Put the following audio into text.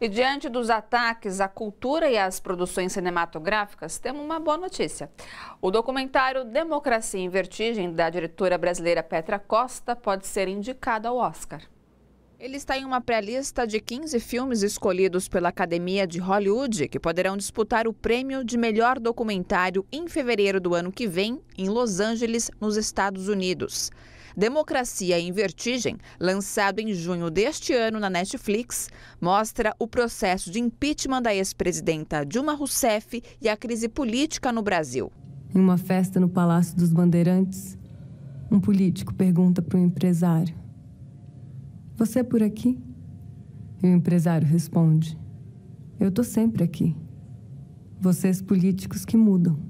E diante dos ataques à cultura e às produções cinematográficas, temos uma boa notícia. O documentário Democracia em Vertigem, da diretora brasileira Petra Costa, pode ser indicado ao Oscar. Ele está em uma pré-lista de 15 filmes escolhidos pela Academia de Hollywood, que poderão disputar o prêmio de melhor documentário em fevereiro do ano que vem, em Los Angeles, nos Estados Unidos. Democracia em Vertigem, lançado em junho deste ano na Netflix, mostra o processo de impeachment da ex-presidenta Dilma Rousseff e a crise política no Brasil. Em uma festa no Palácio dos Bandeirantes, um político pergunta para um empresário: Você é por aqui? E o empresário responde: Eu tô sempre aqui. Vocês políticos que mudam.